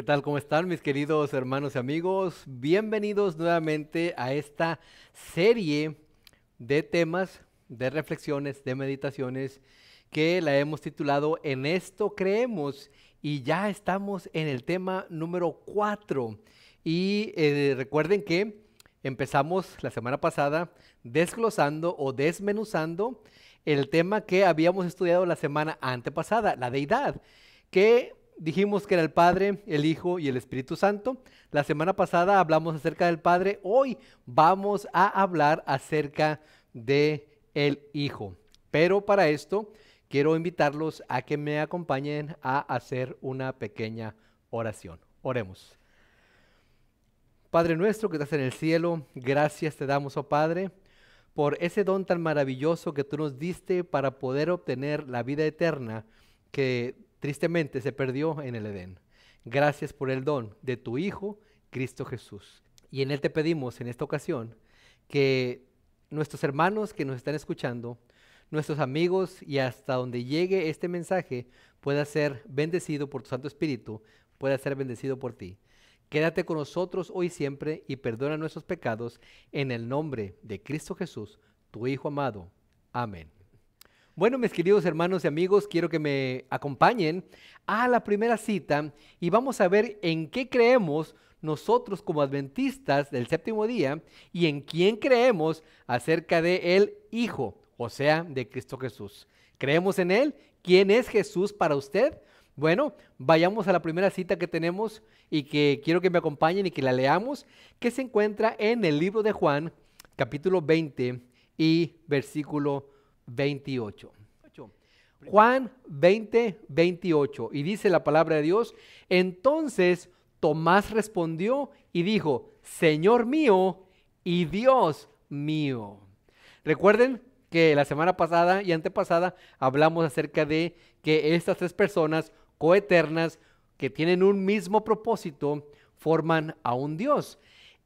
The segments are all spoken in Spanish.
¿Qué tal? ¿Cómo están mis queridos hermanos y amigos? Bienvenidos nuevamente a esta serie de temas, de reflexiones, de meditaciones que la hemos titulado En esto creemos y ya estamos en el tema número 4. Y eh, recuerden que empezamos la semana pasada desglosando o desmenuzando el tema que habíamos estudiado la semana antepasada, la deidad, que dijimos que era el Padre, el Hijo y el Espíritu Santo. La semana pasada hablamos acerca del Padre, hoy vamos a hablar acerca de el Hijo. Pero para esto quiero invitarlos a que me acompañen a hacer una pequeña oración. Oremos. Padre nuestro que estás en el cielo, gracias te damos, oh Padre, por ese don tan maravilloso que tú nos diste para poder obtener la vida eterna que tristemente se perdió en el Edén. Gracias por el don de tu Hijo, Cristo Jesús. Y en Él te pedimos en esta ocasión que nuestros hermanos que nos están escuchando, nuestros amigos y hasta donde llegue este mensaje pueda ser bendecido por tu Santo Espíritu, pueda ser bendecido por ti. Quédate con nosotros hoy siempre y perdona nuestros pecados en el nombre de Cristo Jesús, tu Hijo amado. Amén. Bueno, mis queridos hermanos y amigos, quiero que me acompañen a la primera cita y vamos a ver en qué creemos nosotros como adventistas del séptimo día y en quién creemos acerca de el Hijo, o sea, de Cristo Jesús. ¿Creemos en Él? ¿Quién es Jesús para usted? Bueno, vayamos a la primera cita que tenemos y que quiero que me acompañen y que la leamos, que se encuentra en el libro de Juan, capítulo 20 y versículo 28. Juan 20, 28. Y dice la palabra de Dios, entonces Tomás respondió y dijo, Señor mío y Dios mío. Recuerden que la semana pasada y antepasada hablamos acerca de que estas tres personas coeternas que tienen un mismo propósito forman a un Dios.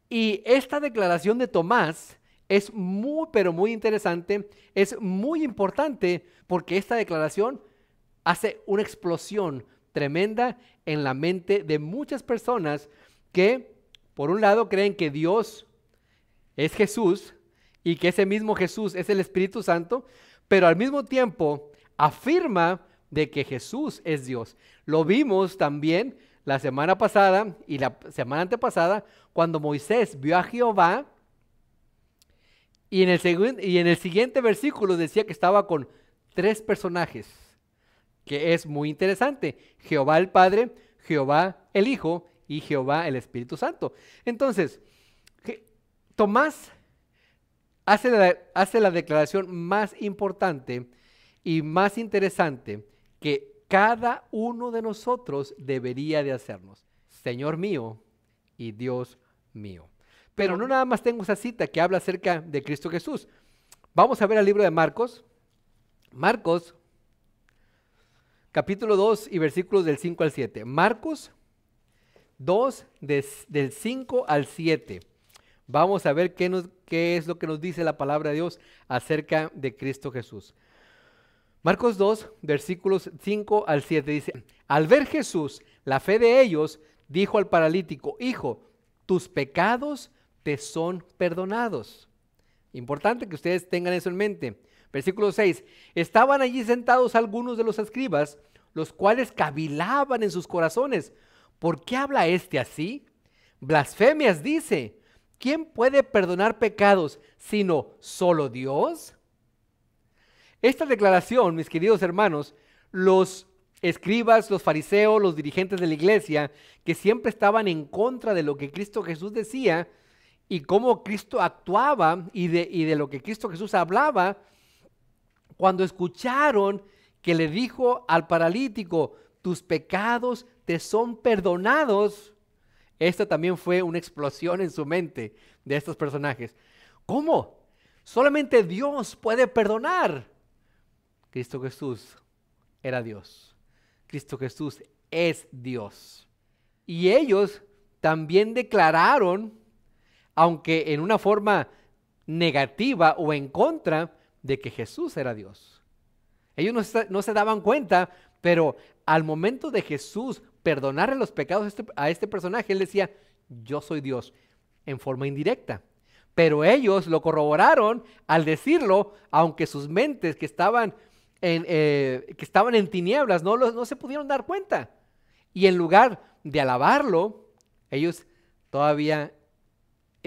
Y esta declaración de Tomás es muy, pero muy interesante, es muy importante porque esta declaración hace una explosión tremenda en la mente de muchas personas que, por un lado, creen que Dios es Jesús y que ese mismo Jesús es el Espíritu Santo, pero al mismo tiempo afirma de que Jesús es Dios. Lo vimos también la semana pasada y la semana antepasada cuando Moisés vio a Jehová y en, el y en el siguiente versículo decía que estaba con tres personajes, que es muy interesante. Jehová el Padre, Jehová el Hijo y Jehová el Espíritu Santo. Entonces, Tomás hace la, hace la declaración más importante y más interesante que cada uno de nosotros debería de hacernos. Señor mío y Dios mío. Pero no nada más tengo esa cita que habla acerca de Cristo Jesús. Vamos a ver el libro de Marcos. Marcos, capítulo 2 y versículos del 5 al 7. Marcos 2 del 5 al 7. Vamos a ver qué, nos, qué es lo que nos dice la palabra de Dios acerca de Cristo Jesús. Marcos 2, versículos 5 al 7 dice, al ver Jesús, la fe de ellos, dijo al paralítico, Hijo, tus pecados te son perdonados. Importante que ustedes tengan eso en mente. Versículo 6. Estaban allí sentados algunos de los escribas, los cuales cavilaban en sus corazones. ¿Por qué habla este así? Blasfemias dice. ¿Quién puede perdonar pecados sino solo Dios? Esta declaración, mis queridos hermanos, los escribas, los fariseos, los dirigentes de la iglesia, que siempre estaban en contra de lo que Cristo Jesús decía, y cómo Cristo actuaba y de, lo que Cristo Jesús hablaba, cuando escucharon que le dijo al paralítico, tus pecados te son perdonados, esta también fue una explosión en su mente de estos personajes. ¿Cómo? Solamente Dios puede perdonar. Cristo Jesús era Dios. Cristo Jesús es Dios. Y ellos también declararon aunque en una forma negativa o en contra de que Jesús era Dios. Ellos no se, daban cuenta, pero al momento de Jesús perdonarle los pecados este, a este, personaje, él decía, yo soy Dios, en forma indirecta. Pero ellos lo corroboraron al decirlo, aunque sus mentes que estaban en, eh, que estaban en tinieblas no, no se pudieron dar cuenta. Y en lugar de alabarlo, ellos todavía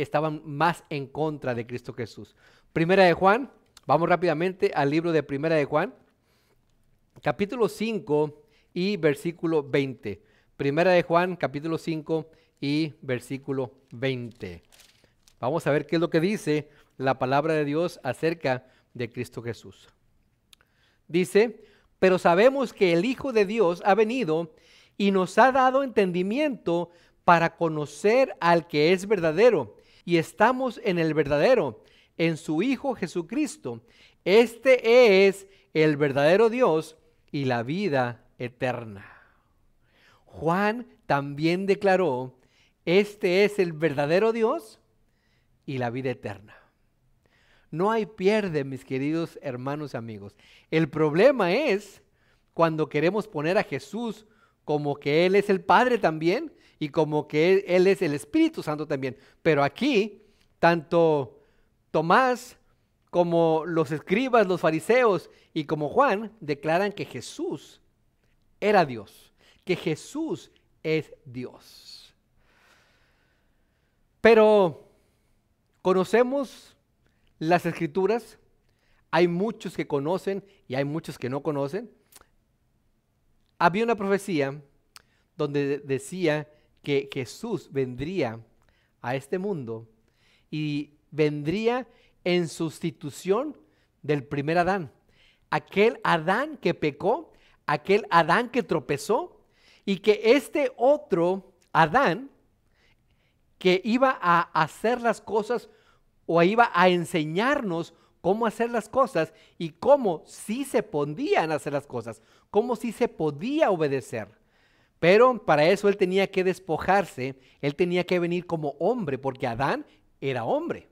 estaban más en contra de Cristo Jesús. Primera de Juan, vamos rápidamente al libro de Primera de Juan, capítulo 5 y versículo 20. Primera de Juan, capítulo 5 y versículo 20. Vamos a ver qué es lo que dice la palabra de Dios acerca de Cristo Jesús. Dice, pero sabemos que el Hijo de Dios ha venido y nos ha dado entendimiento para conocer al que es verdadero y estamos en el verdadero, en su Hijo Jesucristo. Este es el verdadero Dios y la vida eterna. Juan también declaró, este es el verdadero Dios y la vida eterna. No hay pierde, mis queridos hermanos y amigos. El problema es cuando queremos poner a Jesús como que Él es el Padre también y como que él, es el Espíritu Santo también. Pero aquí, tanto Tomás como los escribas, los fariseos y como Juan declaran que Jesús era Dios, que Jesús es Dios. Pero conocemos las escrituras, hay muchos que conocen y hay muchos que no conocen. Había una profecía donde decía que Jesús vendría a este mundo y vendría en sustitución del primer Adán. Aquel Adán que pecó, aquel Adán que tropezó y que este otro Adán que iba a hacer las cosas o iba a enseñarnos cómo hacer las cosas y cómo sí se podían hacer las cosas, cómo sí se podía obedecer. Pero para eso él tenía que despojarse, él tenía que venir como hombre, porque Adán era hombre.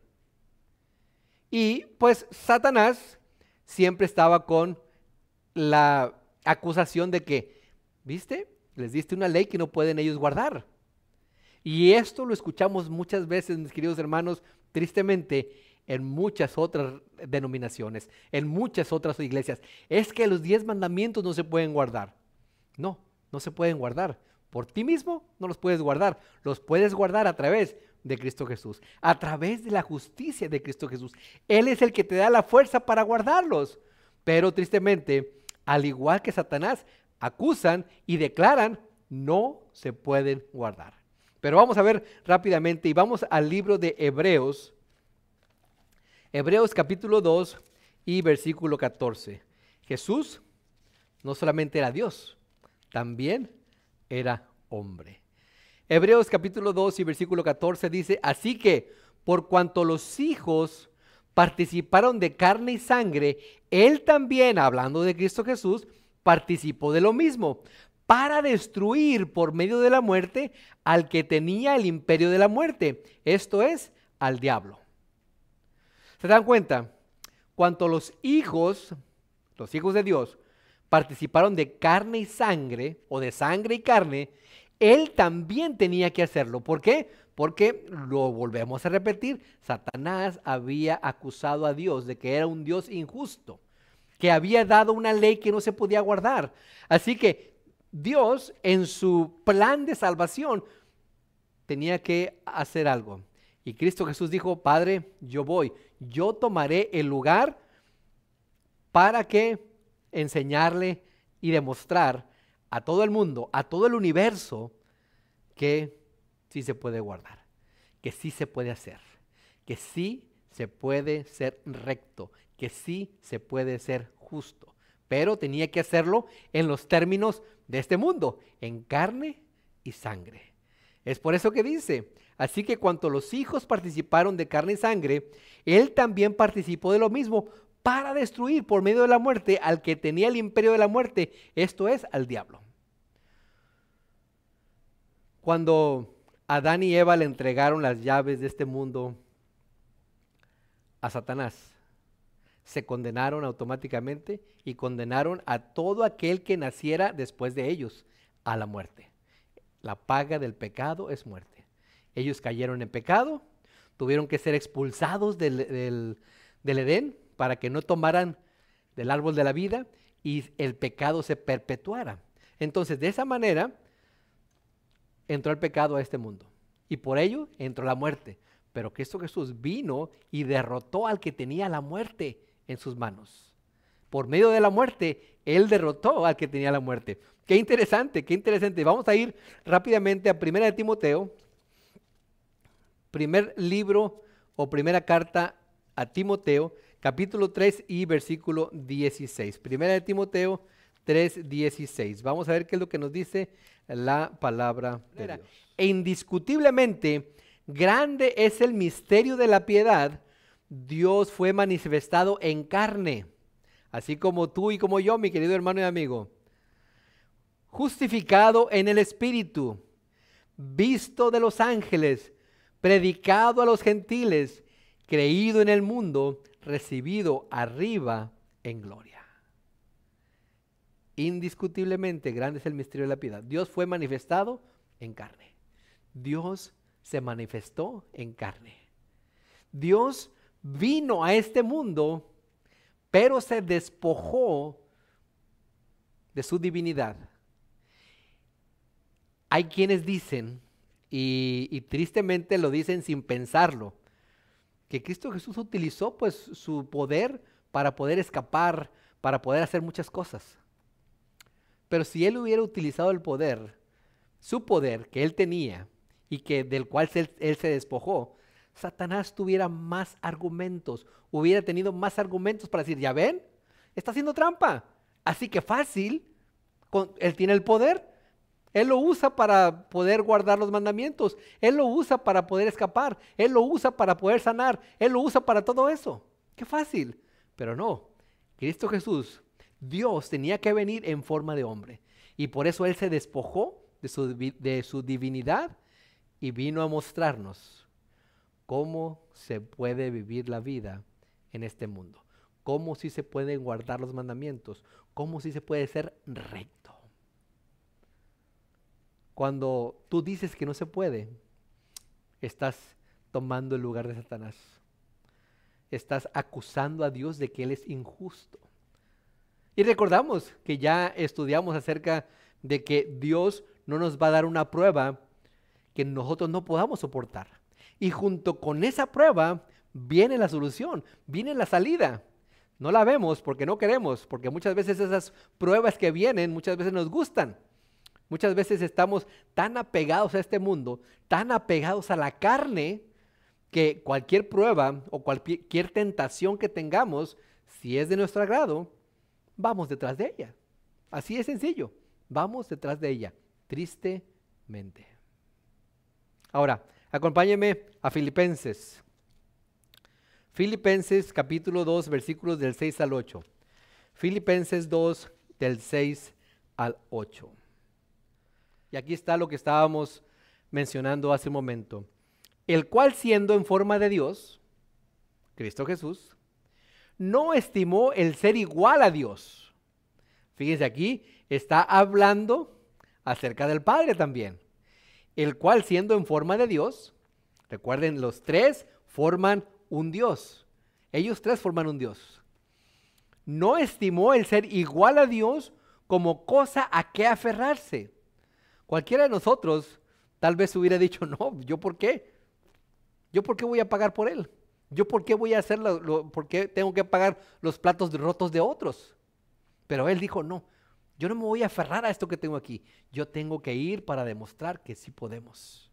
Y pues Satanás siempre estaba con la acusación de que, ¿viste? Les diste una ley que no pueden ellos guardar. Y esto lo escuchamos muchas veces, mis queridos hermanos, tristemente, en muchas otras denominaciones, en muchas otras iglesias. Es que los diez mandamientos no se pueden guardar. No, no se pueden guardar. Por ti mismo no los puedes guardar. Los puedes guardar a través de Cristo Jesús, a través de la justicia de Cristo Jesús. Él es el que te da la fuerza para guardarlos. Pero tristemente, al igual que Satanás, acusan y declaran no se pueden guardar. Pero vamos a ver rápidamente y vamos al libro de Hebreos. Hebreos capítulo 2 y versículo 14. Jesús no solamente era Dios, también era hombre. Hebreos capítulo 2 y versículo 14 dice, así que por cuanto los hijos participaron de carne y sangre, él también, hablando de Cristo Jesús, participó de lo mismo, para destruir por medio de la muerte al que tenía el imperio de la muerte, esto es, al diablo. ¿Se dan cuenta? Cuanto los hijos, los hijos de Dios, participaron de carne y sangre, o de sangre y carne, él también tenía que hacerlo. ¿Por qué? Porque, lo volvemos a repetir, Satanás había acusado a Dios de que era un Dios injusto, que había dado una ley que no se podía guardar. Así que Dios, en su plan de salvación, tenía que hacer algo. Y Cristo Jesús dijo, Padre, yo voy, yo tomaré el lugar para que enseñarle y demostrar a todo el mundo, a todo el universo, que sí se puede guardar, que sí se puede hacer, que sí se puede ser recto, que sí se puede ser justo. Pero tenía que hacerlo en los términos de este mundo, en carne y sangre. Es por eso que dice, así que cuanto los hijos participaron de carne y sangre, él también participó de lo mismo para destruir por medio de la muerte al que tenía el imperio de la muerte, esto es, al diablo. Cuando Adán y Eva le entregaron las llaves de este mundo a Satanás, se condenaron automáticamente y condenaron a todo aquel que naciera después de ellos a la muerte. La paga del pecado es muerte. Ellos cayeron en pecado, tuvieron que ser expulsados del, del Edén, para que no tomaran del árbol de la vida y el pecado se perpetuara. Entonces, de esa manera, entró el pecado a este mundo y por ello entró la muerte. Pero Cristo Jesús vino y derrotó al que tenía la muerte en sus manos. Por medio de la muerte, Él derrotó al que tenía la muerte. Qué interesante, qué interesante. Vamos a ir rápidamente a Primera de Timoteo, primer libro o primera carta a Timoteo, capítulo 3 y versículo 16. Primera de Timoteo 16. Vamos a ver qué es lo que nos dice la palabra de E indiscutiblemente, grande es el misterio de la piedad. Dios fue manifestado en carne, así como tú y como yo, mi querido hermano y amigo. Justificado en el Espíritu, visto de los ángeles, predicado a los gentiles, creído en el mundo, recibido arriba en gloria. Indiscutiblemente grande es el misterio de la piedad. Dios fue manifestado en carne. Dios se manifestó en carne. Dios vino a este mundo, pero se despojó de su divinidad. Hay quienes dicen, y, y tristemente lo dicen sin pensarlo, que Cristo Jesús utilizó pues su poder para poder escapar, para poder hacer muchas cosas. Pero si él hubiera utilizado el poder, su poder que él tenía y que del cual él, se despojó, Satanás tuviera más argumentos, hubiera tenido más argumentos para decir, ya ven, está haciendo trampa. Así que fácil, con, él tiene el poder, él lo usa para poder guardar los mandamientos. Él lo usa para poder escapar. Él lo usa para poder sanar. Él lo usa para todo eso. Qué fácil. Pero no, Cristo Jesús, Dios tenía que venir en forma de hombre. Y por eso Él se despojó de su, de su divinidad y vino a mostrarnos cómo se puede vivir la vida en este mundo. Cómo sí se pueden guardar los mandamientos. Cómo sí se puede ser recto cuando tú dices que no se puede, estás tomando el lugar de Satanás. Estás acusando a Dios de que Él es injusto. Y recordamos que ya estudiamos acerca de que Dios no nos va a dar una prueba que nosotros no podamos soportar. Y junto con esa prueba viene la solución, viene la salida. No la vemos porque no queremos, porque muchas veces esas pruebas que vienen, muchas veces nos gustan. Muchas veces estamos tan apegados a este mundo, tan apegados a la carne, que cualquier prueba o cualquier tentación que tengamos, si es de nuestro agrado, vamos detrás de ella. Así es sencillo, vamos detrás de ella, tristemente. Ahora, acompáñeme a Filipenses. Filipenses capítulo 2, versículos del 6 al 8. Filipenses 2, del 6 al 8. Y aquí está lo que estábamos mencionando hace un momento. El cual siendo en forma de Dios, Cristo Jesús, no estimó el ser igual a Dios. Fíjense aquí, está hablando acerca del Padre también. El cual siendo en forma de Dios, recuerden, los tres forman un Dios. Ellos tres forman un Dios. No estimó el ser igual a Dios como cosa a qué aferrarse Cualquiera de nosotros tal vez hubiera dicho, no, ¿yo por qué? ¿Yo por qué voy a pagar por él? ¿Yo por qué voy a hacer, por qué tengo que pagar los platos rotos de otros? Pero él dijo, no, yo no me voy a aferrar a esto que tengo aquí. Yo tengo que ir para demostrar que sí podemos.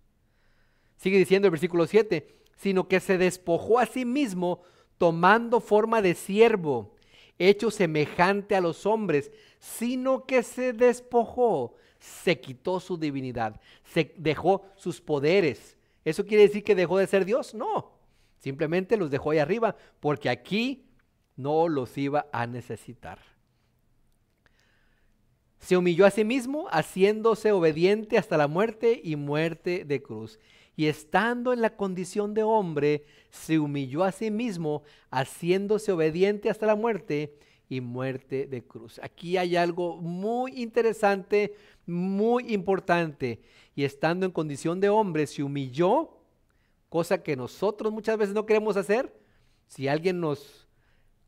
Sigue diciendo el versículo 7, sino que se despojó a sí mismo tomando forma de siervo, hecho semejante a los hombres, sino que se despojó se quitó su divinidad, se dejó sus poderes. ¿Eso quiere decir que dejó de ser Dios? No, simplemente los dejó ahí arriba porque aquí no los iba a necesitar. Se humilló a sí mismo haciéndose obediente hasta la muerte y muerte de cruz. Y estando en la condición de hombre, se humilló a sí mismo haciéndose obediente hasta la muerte y muerte de cruz. Aquí hay algo muy interesante, muy importante. Y estando en condición de hombre, se humilló, cosa que nosotros muchas veces no queremos hacer. Si alguien nos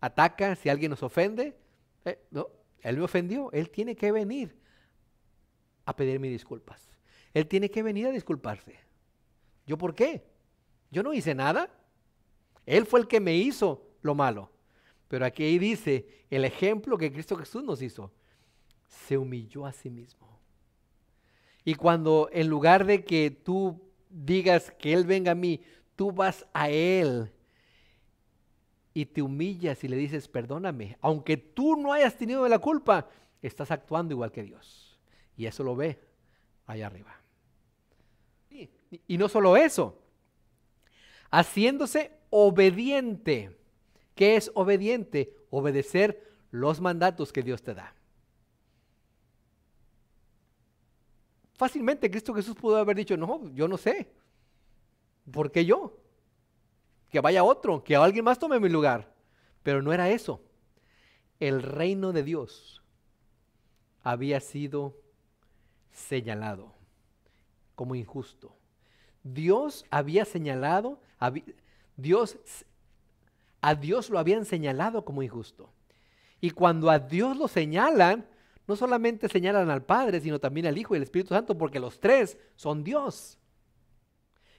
ataca, si alguien nos ofende, eh, no, él me ofendió, él tiene que venir a pedirme disculpas. Él tiene que venir a disculparse. ¿Yo por qué? Yo no hice nada. Él fue el que me hizo lo malo. Pero aquí dice el ejemplo que Cristo Jesús nos hizo. Se humilló a sí mismo. Y cuando en lugar de que tú digas que Él venga a mí, tú vas a Él y te humillas y le dices, perdóname, aunque tú no hayas tenido la culpa, estás actuando igual que Dios. Y eso lo ve allá arriba. Y, y no solo eso, haciéndose obediente ¿Qué es obediente? Obedecer los mandatos que Dios te da. Fácilmente Cristo Jesús pudo haber dicho, no, yo no sé. ¿Por qué yo? Que vaya otro, que alguien más tome mi lugar. Pero no era eso. El reino de Dios había sido señalado como injusto. Dios había señalado, Dios a Dios lo habían señalado como injusto. Y cuando a Dios lo señalan, no solamente señalan al Padre, sino también al Hijo y al Espíritu Santo, porque los tres son Dios.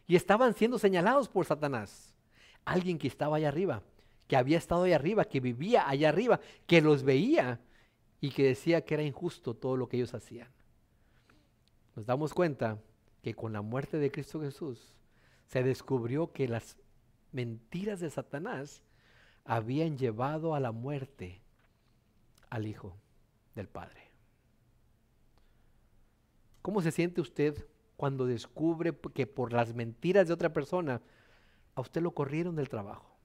Y estaban siendo señalados por Satanás. Alguien que estaba allá arriba, que había estado allá arriba, que vivía allá arriba, que los veía y que decía que era injusto todo lo que ellos hacían. Nos damos cuenta que con la muerte de Cristo Jesús se descubrió que las mentiras de Satanás habían llevado a la muerte al Hijo del Padre. ¿Cómo se siente usted cuando descubre que por las mentiras de otra persona a usted lo corrieron del trabajo?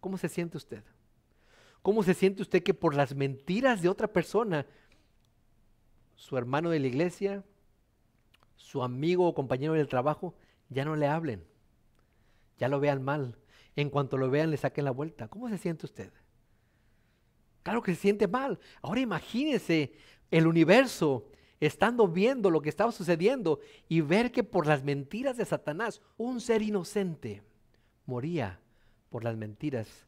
¿Cómo se siente usted? ¿Cómo se siente usted que por las mentiras de otra persona su hermano de la iglesia, su amigo o compañero del trabajo, ya no le hablen, ya lo vean mal, en cuanto lo vean le saquen la vuelta. ¿Cómo se siente usted? Claro que se siente mal. Ahora imagínese el universo estando viendo lo que estaba sucediendo y ver que por las mentiras de Satanás un ser inocente moría por las mentiras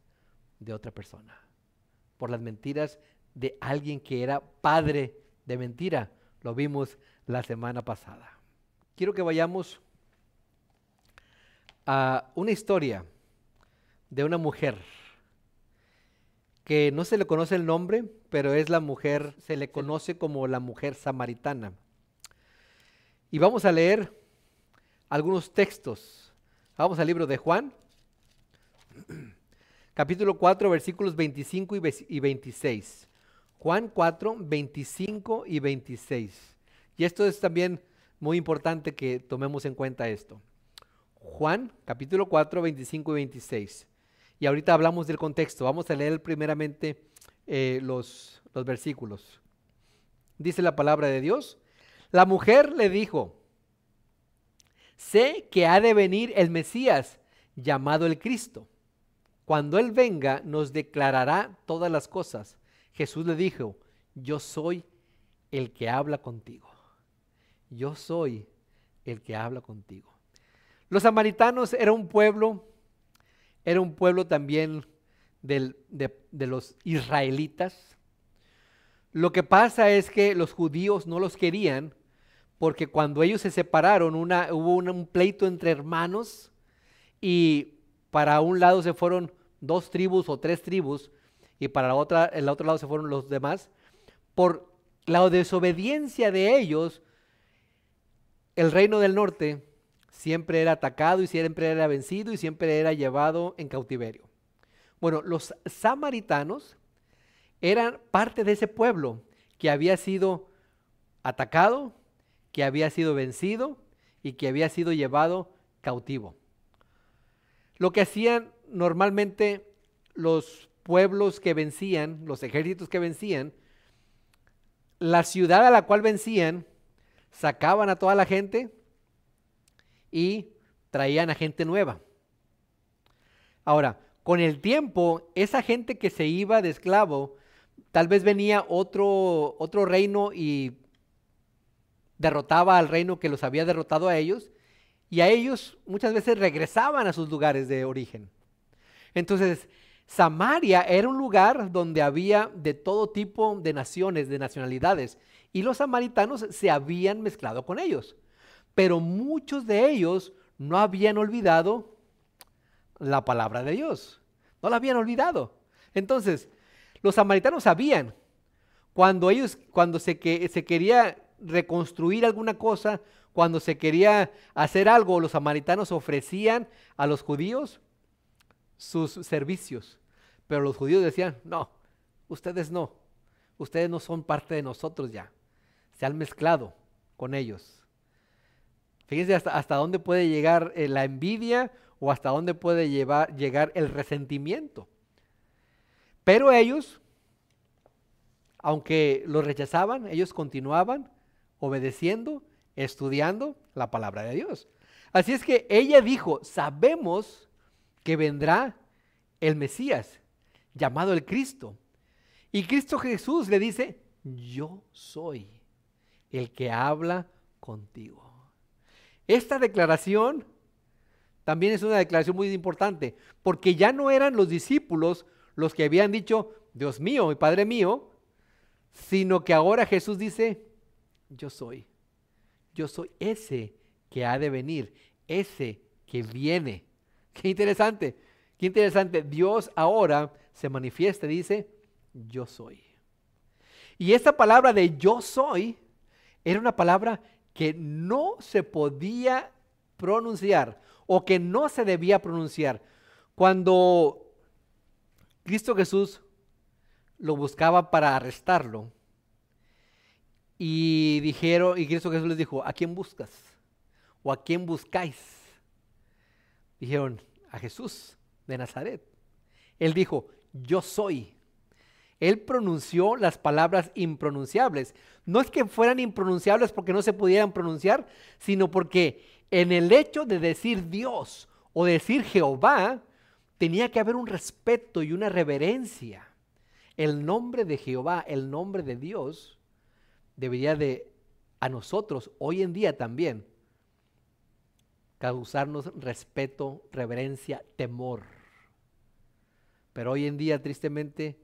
de otra persona, por las mentiras de alguien que era padre de mentira. Lo vimos la semana pasada. Quiero que vayamos a una historia de una mujer que no se le conoce el nombre, pero es la mujer, se le conoce como la mujer samaritana. Y vamos a leer algunos textos. Vamos al libro de Juan, capítulo 4, versículos 25 y 26. Juan 4, 25 y 26. Y esto es también muy importante que tomemos en cuenta esto. Juan, capítulo 4, 25 y 26. Y ahorita hablamos del contexto. Vamos a leer primeramente eh, los, los versículos. Dice la palabra de Dios. La mujer le dijo, sé que ha de venir el Mesías llamado el Cristo. Cuando Él venga nos declarará todas las cosas. Jesús le dijo, yo soy el que habla contigo. Yo soy el que habla contigo. Los samaritanos era un pueblo era un pueblo también de, los israelitas. Lo que pasa es que los judíos no los querían porque cuando ellos se separaron una, hubo un pleito entre hermanos y para un lado se fueron dos tribus o tres tribus y para la otra, el otro lado se fueron los demás. Por la desobediencia de ellos, el reino del norte siempre era atacado y siempre era vencido y siempre era llevado en cautiverio. Bueno, los samaritanos eran parte de ese pueblo que había sido atacado, que había sido vencido y que había sido llevado cautivo. Lo que hacían normalmente los pueblos que vencían, los ejércitos que vencían, la ciudad a la cual vencían, sacaban a toda la gente, y traían a gente nueva. Ahora, con el tiempo, esa gente que se iba de esclavo, tal vez venía otro, otro reino y derrotaba al reino que los había derrotado a ellos, y a ellos muchas veces regresaban a sus lugares de origen. Entonces, Samaria era un lugar donde había de todo tipo de naciones, de nacionalidades, y los samaritanos se habían mezclado con ellos pero muchos de ellos no habían olvidado la palabra de Dios. No la habían olvidado. Entonces, los samaritanos sabían, cuando ellos, cuando se, se quería reconstruir alguna cosa, cuando se quería hacer algo, los samaritanos ofrecían a los judíos sus servicios. Pero los judíos decían, no, ustedes no, ustedes no son parte de nosotros ya, se han mezclado con ellos. Fíjense hasta, dónde puede llegar eh, la envidia o hasta dónde puede llevar, llegar el resentimiento. Pero ellos, aunque lo rechazaban, ellos continuaban obedeciendo, estudiando la palabra de Dios. Así es que ella dijo, sabemos que vendrá el Mesías, llamado el Cristo. Y Cristo Jesús le dice, yo soy el que habla contigo. Esta declaración también es una declaración muy importante, porque ya no eran los discípulos los que habían dicho, Dios mío y Padre mío, sino que ahora Jesús dice, yo soy, yo soy ese que ha de venir, ese que viene. Qué interesante, qué interesante. Dios ahora se manifiesta y dice, yo soy. Y esta palabra de yo soy era una palabra que no se podía pronunciar o que no se debía pronunciar. Cuando Cristo Jesús lo buscaba para arrestarlo y dijeron y Cristo Jesús les dijo, "¿A quién buscas? ¿O a quién buscáis?" Dijeron, "A Jesús de Nazaret." Él dijo, "Yo soy." Él pronunció las palabras impronunciables. No es que fueran impronunciables porque no se pudieran pronunciar, sino porque en el hecho de decir Dios o decir Jehová, tenía que haber un respeto y una reverencia. El nombre de Jehová, el nombre de Dios, debería de a nosotros hoy en día también causarnos respeto, reverencia, temor. Pero hoy en día tristemente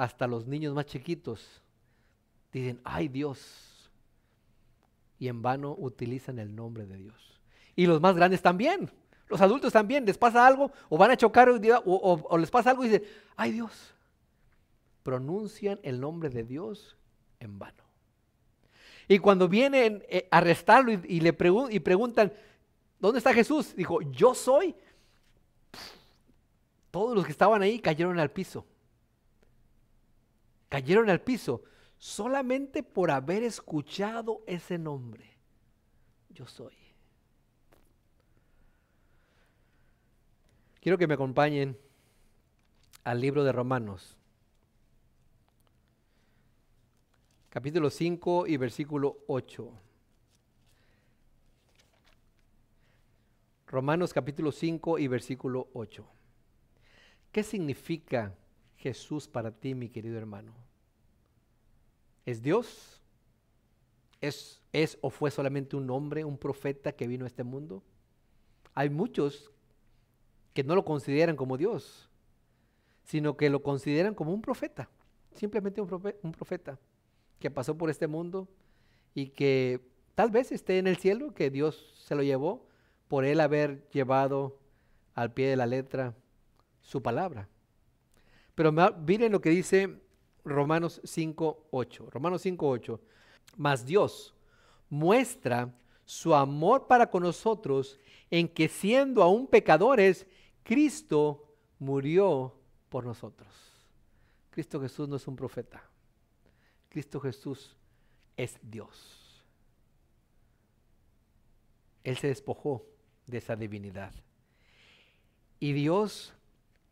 hasta los niños más chiquitos dicen, ay Dios. Y en vano utilizan el nombre de Dios. Y los más grandes también. Los adultos también. Les pasa algo o van a chocar o, les pasa algo y dicen, ay Dios. Pronuncian el nombre de Dios en vano. Y cuando vienen eh, a arrestarlo y, le preguntan, ¿dónde está Jesús? Dijo, yo soy. todos los que estaban ahí cayeron al piso cayeron al piso solamente por haber escuchado ese nombre. Yo soy. Quiero que me acompañen al libro de Romanos, capítulo 5 y versículo 8. Romanos capítulo 5 y versículo 8. ¿Qué significa Jesús para ti, mi querido hermano? ¿Es Dios? ¿Es, ¿Es o fue solamente un hombre, un profeta que vino a este mundo? Hay muchos que no lo consideran como Dios, sino que lo consideran como un profeta, simplemente un, un profeta que pasó por este mundo y que tal vez esté en el cielo, que Dios se lo llevó por él haber llevado al pie de la letra su palabra. Pero miren lo que dice Romanos 5.8. Romanos 5.8. Mas Dios muestra su amor para con nosotros en que siendo aún pecadores, Cristo murió por nosotros. Cristo Jesús no es un profeta. Cristo Jesús es Dios. Él se despojó de esa divinidad. Y Dios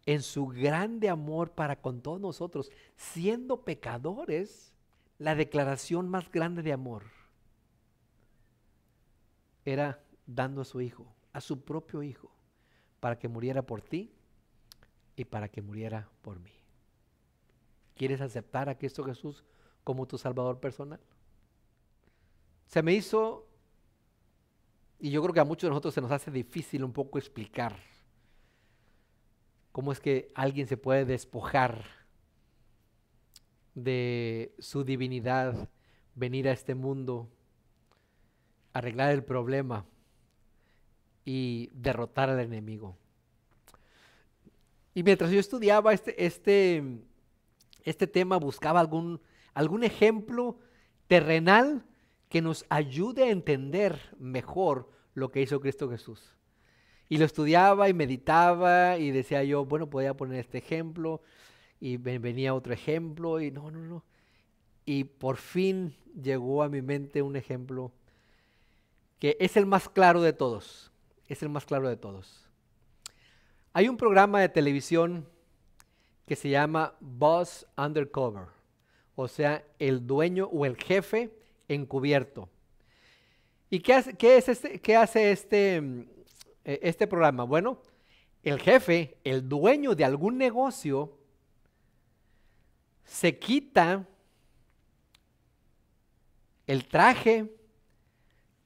en su grande amor para con todos nosotros, siendo pecadores, la declaración más grande de amor era dando a su hijo, a su propio hijo, para que muriera por ti y para que muriera por mí. ¿Quieres aceptar a Cristo Jesús como tu Salvador personal? Se me hizo, y yo creo que a muchos de nosotros se nos hace difícil un poco explicar ¿Cómo es que alguien se puede despojar de su divinidad, venir a este mundo, arreglar el problema y derrotar al enemigo? Y mientras yo estudiaba este, este, este tema, buscaba algún, algún ejemplo terrenal que nos ayude a entender mejor lo que hizo Cristo Jesús. Y lo estudiaba y meditaba y decía yo, bueno, podía poner este ejemplo y venía otro ejemplo y no, no, no. Y por fin llegó a mi mente un ejemplo que es el más claro de todos, es el más claro de todos. Hay un programa de televisión que se llama Boss Undercover, o sea, el dueño o el jefe encubierto. ¿Y qué hace, qué es este, qué hace este mm, eh, este programa? Bueno, el jefe, el dueño de algún negocio, se quita el traje,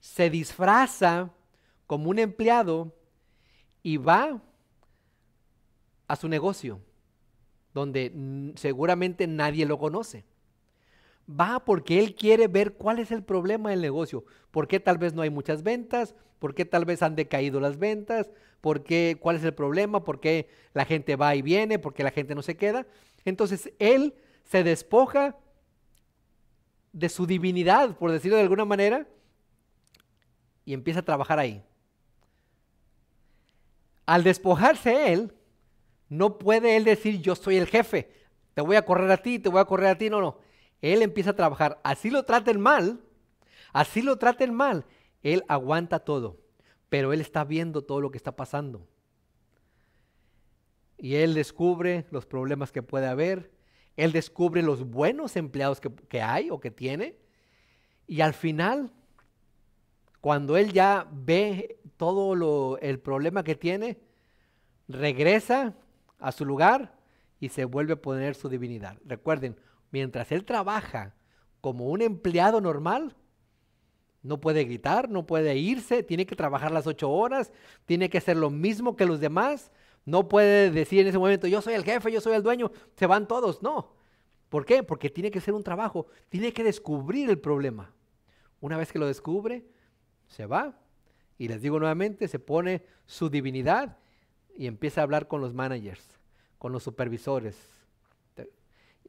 se disfraza como un empleado y va a su negocio, donde seguramente nadie lo conoce va porque él quiere ver cuál es el problema del negocio, por qué tal vez no hay muchas ventas, por qué tal vez han decaído las ventas, cuál es el problema, por qué la gente va y viene, por qué la gente no se queda. Entonces él se despoja de su divinidad, por decirlo de alguna manera, y empieza a trabajar ahí. Al despojarse él, no puede él decir yo soy el jefe, te voy a correr a ti, te voy a correr a ti, no, no él empieza a trabajar. Así lo traten mal, así lo traten mal. Él aguanta todo, pero él está viendo todo lo que está pasando. Y él descubre los problemas que puede haber, él descubre los buenos empleados que, hay o que tiene. Y al final, cuando él ya ve todo lo, el problema que tiene, regresa a su lugar y se vuelve a poner su divinidad. Recuerden, mientras él trabaja como un empleado normal, no puede gritar, no puede irse, tiene que trabajar las ocho horas, tiene que hacer lo mismo que los demás, no puede decir en ese momento, yo soy el jefe, yo soy el dueño, se van todos, no. ¿Por qué? Porque tiene que ser un trabajo, tiene que descubrir el problema. Una vez que lo descubre, se va y les digo nuevamente, se pone su divinidad y empieza a hablar con los managers, con los supervisores,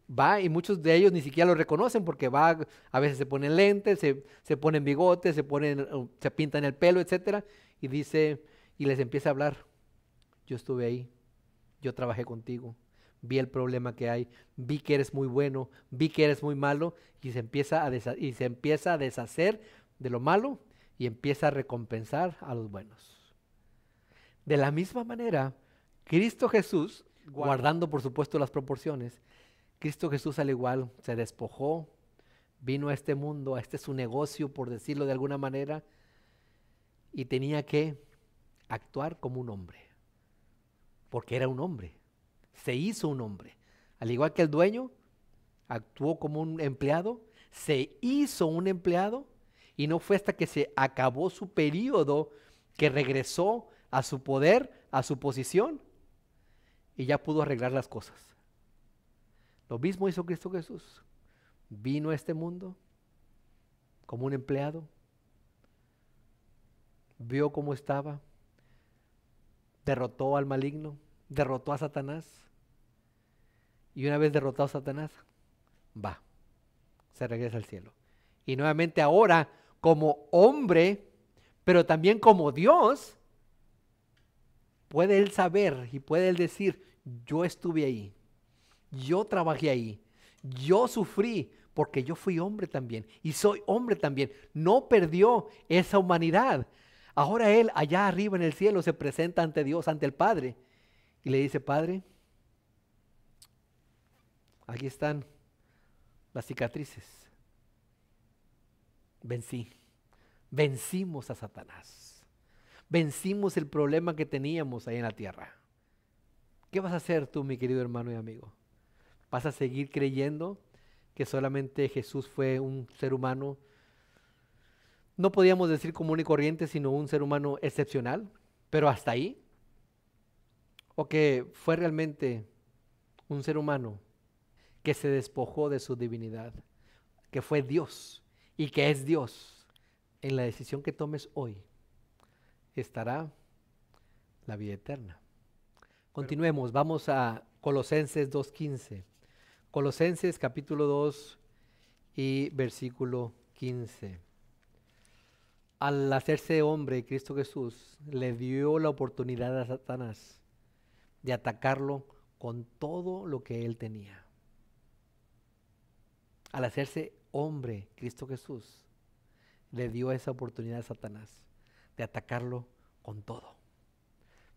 va y muchos de ellos ni siquiera lo reconocen porque va, a veces se ponen lentes, se, se ponen bigotes, se, ponen, eh, se pintan el pelo, etcétera Y dice, y les empieza a hablar, yo estuve ahí, yo trabajé contigo, vi el problema que hay, vi que eres muy bueno, vi que eres muy malo, y se empieza a, y se empieza a deshacer de lo malo y empieza a recompensar a los buenos. De la misma manera, Cristo Jesús, guardando por supuesto las proporciones, Cristo Jesús al igual se despojó, vino a este mundo, a este su negocio, por decirlo de alguna manera, y tenía que actuar como un hombre, porque era un hombre, se hizo un hombre. Al igual que el dueño, actuó como un empleado, se hizo un empleado, y no fue hasta que se acabó su periodo que regresó a su poder, a su posición, y ya pudo arreglar las cosas. Lo mismo hizo Cristo Jesús. Vino a este mundo como un empleado, vio cómo estaba, derrotó al maligno, derrotó a Satanás. Y una vez derrotado a Satanás, va, se regresa al cielo. Y nuevamente ahora, como hombre, pero también como Dios, puede él saber y puede él decir, yo estuve ahí, yo trabajé ahí. Yo sufrí porque yo fui hombre también y soy hombre también. No perdió esa humanidad. Ahora él allá arriba en el cielo se presenta ante Dios, ante el Padre, y le dice, Padre, aquí están las cicatrices. Vencí. Vencimos a Satanás. Vencimos el problema que teníamos ahí en la tierra. ¿Qué vas a hacer tú, mi querido hermano y amigo? ¿Vas a seguir creyendo que solamente Jesús fue un ser humano? No podíamos decir común y corriente, sino un ser humano excepcional, pero hasta ahí. O que fue realmente un ser humano que se despojó de su divinidad, que fue Dios y que es Dios. En la decisión que tomes hoy estará la vida eterna. Continuemos, vamos a Colosenses 2.15. Colosenses capítulo 2 y versículo 15. Al hacerse hombre, Cristo Jesús le dio la oportunidad a Satanás de atacarlo con todo lo que él tenía. Al hacerse hombre, Cristo Jesús le dio esa oportunidad a Satanás de atacarlo con todo.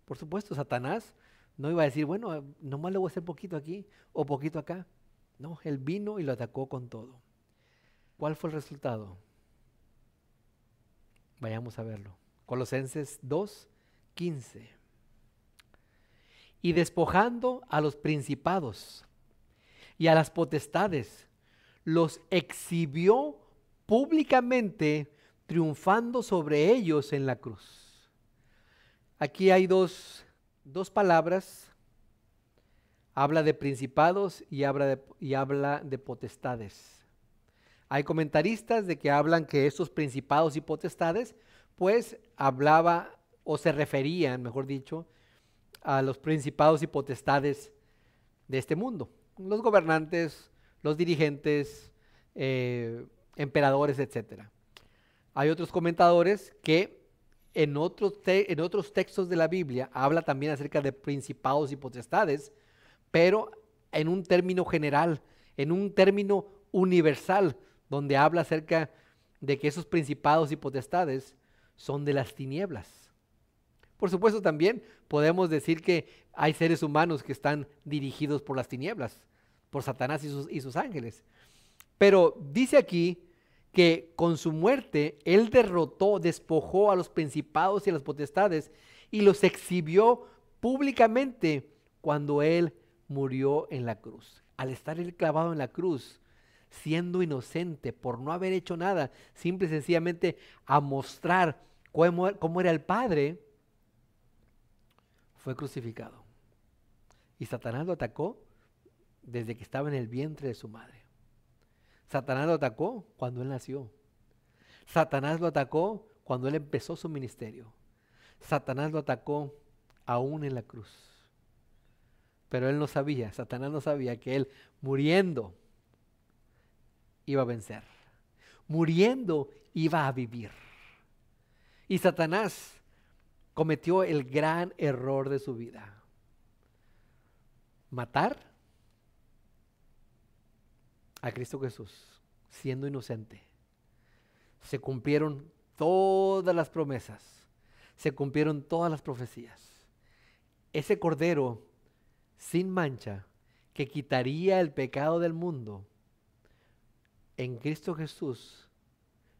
Por supuesto, Satanás no iba a decir, bueno, nomás le voy a hacer poquito aquí o poquito acá. No, él vino y lo atacó con todo. ¿Cuál fue el resultado? Vayamos a verlo. Colosenses 2, 15. Y despojando a los principados y a las potestades, los exhibió públicamente, triunfando sobre ellos en la cruz. Aquí hay dos, dos palabras Habla de principados y habla de, y habla de potestades. Hay comentaristas de que hablan que estos principados y potestades, pues hablaba o se referían, mejor dicho, a los principados y potestades de este mundo. Los gobernantes, los dirigentes, eh, emperadores, etc. Hay otros comentadores que en, en otros textos de la Biblia habla también acerca de principados y potestades, pero en un término general, en un término universal, donde habla acerca de que esos principados y potestades son de las tinieblas. Por supuesto también podemos decir que hay seres humanos que están dirigidos por las tinieblas, por Satanás y sus, sus ángeles. Pero dice aquí que con su muerte él derrotó, despojó a los principados y a las potestades y los exhibió públicamente cuando él murió en la cruz. Al estar él clavado en la cruz, siendo inocente por no haber hecho nada, simple y sencillamente a mostrar cómo, cómo era el Padre, fue crucificado. Y Satanás lo atacó desde que estaba en el vientre de su madre. Satanás lo atacó cuando él nació. Satanás lo atacó cuando él empezó su ministerio. Satanás lo atacó aún en la cruz. Pero él no sabía, Satanás no sabía que él muriendo iba a vencer. Muriendo iba a vivir. Y Satanás cometió el gran error de su vida. Matar a Cristo Jesús siendo inocente. Se cumplieron todas las promesas. Se cumplieron todas las profecías. Ese cordero sin mancha, que quitaría el pecado del mundo, en Cristo Jesús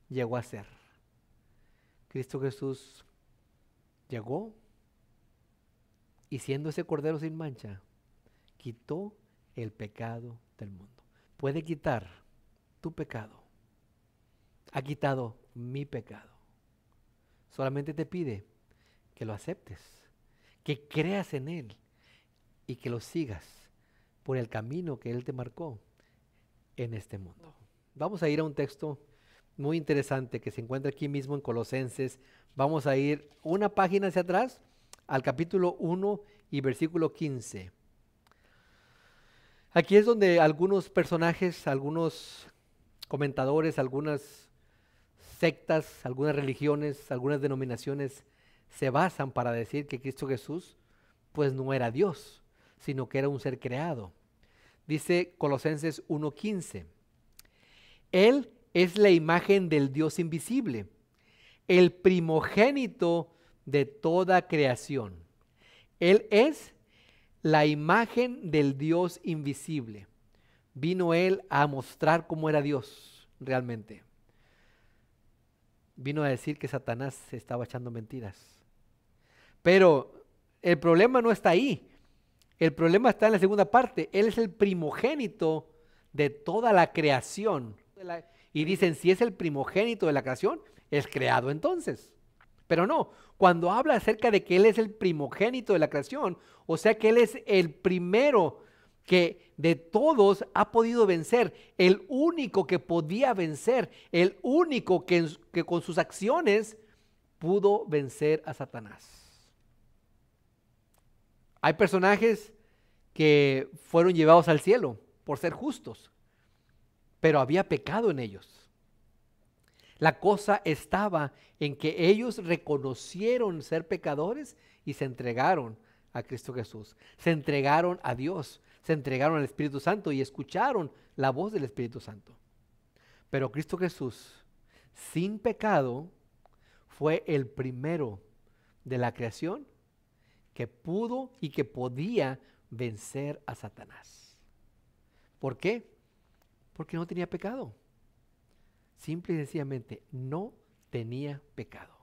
llegó a ser. Cristo Jesús llegó y siendo ese cordero sin mancha, quitó el pecado del mundo. Puede quitar tu pecado. Ha quitado mi pecado. Solamente te pide que lo aceptes, que creas en Él y que lo sigas por el camino que Él te marcó en este mundo. Vamos a ir a un texto muy interesante que se encuentra aquí mismo en Colosenses. Vamos a ir una página hacia atrás al capítulo 1 y versículo 15. Aquí es donde algunos personajes, algunos comentadores, algunas sectas, algunas religiones, algunas denominaciones se basan para decir que Cristo Jesús pues no era Dios, sino que era un ser creado. Dice Colosenses 1.15, Él es la imagen del Dios invisible, el primogénito de toda creación. Él es la imagen del Dios invisible. Vino Él a mostrar cómo era Dios realmente. Vino a decir que Satanás se estaba echando mentiras. Pero el problema no está ahí. El problema está en la segunda parte. Él es el primogénito de toda la creación. Y dicen, si es el primogénito de la creación, es creado entonces. Pero no, cuando habla acerca de que Él es el primogénito de la creación, o sea que Él es el primero que de todos ha podido vencer, el único que podía vencer, el único que, con sus acciones pudo vencer a Satanás. Hay personajes que fueron llevados al cielo por ser justos, pero había pecado en ellos. La cosa estaba en que ellos reconocieron ser pecadores y se entregaron a Cristo Jesús, se entregaron a Dios, se entregaron al Espíritu Santo y escucharon la voz del Espíritu Santo. Pero Cristo Jesús, sin pecado, fue el primero de la creación que pudo y que podía vencer a Satanás. ¿Por qué? Porque no tenía pecado. Simple y sencillamente, no tenía pecado.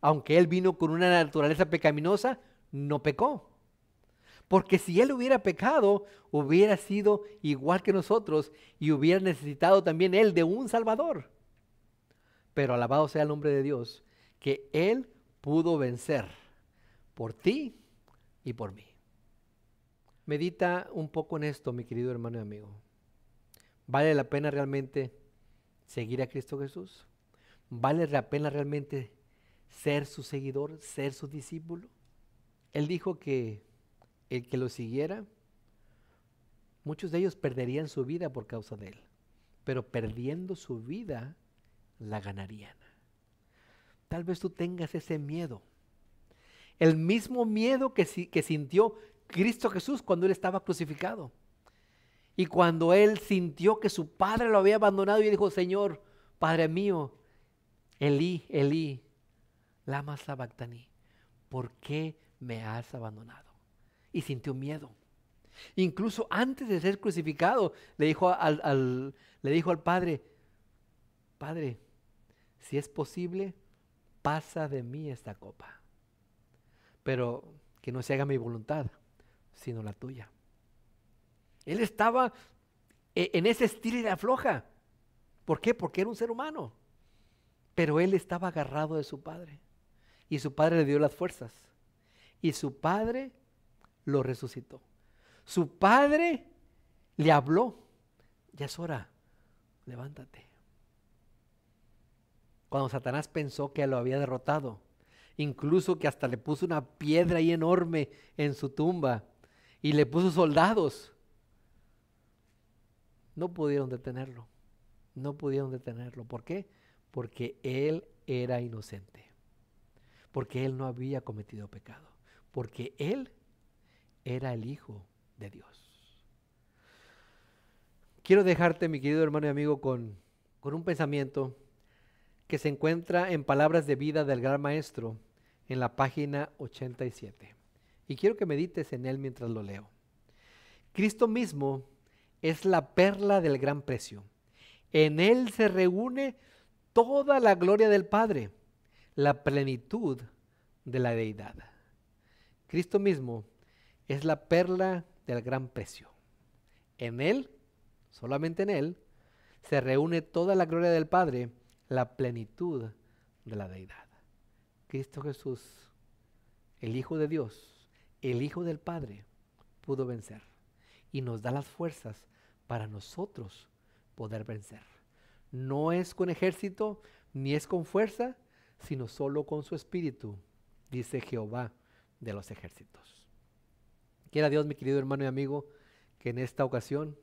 Aunque él vino con una naturaleza pecaminosa, no pecó. Porque si él hubiera pecado, hubiera sido igual que nosotros y hubiera necesitado también él de un Salvador. Pero alabado sea el nombre de Dios, que él pudo vencer por ti y por mí. Medita un poco en esto, mi querido hermano y amigo. ¿Vale la pena realmente seguir a Cristo Jesús? ¿Vale la pena realmente ser su seguidor, ser su discípulo? Él dijo que el que lo siguiera, muchos de ellos perderían su vida por causa de él, pero perdiendo su vida, la ganarían. Tal vez tú tengas ese miedo el mismo miedo que, sintió Cristo Jesús cuando él estaba crucificado. Y cuando él sintió que su padre lo había abandonado y dijo, Señor, Padre mío, Elí, Elí, lama sabactani ¿por qué me has abandonado? Y sintió miedo. Incluso antes de ser crucificado, le dijo al Padre, Padre, si es posible, pasa de mí esta copa pero que no se haga mi voluntad, sino la tuya. Él estaba e, en ese estilo de afloja. ¿Por qué? Porque era un ser humano. Pero él estaba agarrado de su padre. Y su padre le dio las fuerzas. Y su padre lo resucitó. Su padre le habló. Ya es hora, levántate. Cuando Satanás pensó que lo había derrotado, incluso que hasta le puso una piedra ahí enorme en su tumba y le puso soldados. No pudieron detenerlo, no pudieron detenerlo. ¿Por qué? Porque él era inocente, porque él no había cometido pecado, porque él era el Hijo de Dios. Quiero dejarte, mi querido hermano y amigo, con, con un pensamiento que se encuentra en palabras de vida del gran maestro en la página 87. Y quiero que medites en él mientras lo leo. Cristo mismo es la perla del gran precio. En él se reúne toda la gloria del Padre, la plenitud de la deidad. Cristo mismo es la perla del gran precio. En él, solamente en él, se reúne toda la gloria del Padre, la plenitud de la deidad. Cristo Jesús, el Hijo de Dios, el Hijo del Padre, pudo vencer y nos da las fuerzas para nosotros poder vencer. No es con ejército ni es con fuerza, sino solo con su espíritu, dice Jehová de los ejércitos. Quiera Dios, mi querido hermano y amigo, que en esta ocasión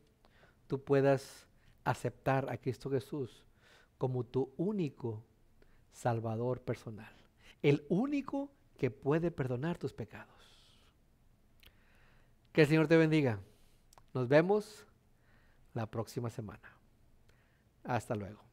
tú puedas aceptar a Cristo Jesús como tu único Salvador personal el único que puede perdonar tus pecados. Que el Señor te bendiga. Nos vemos la próxima semana. Hasta luego.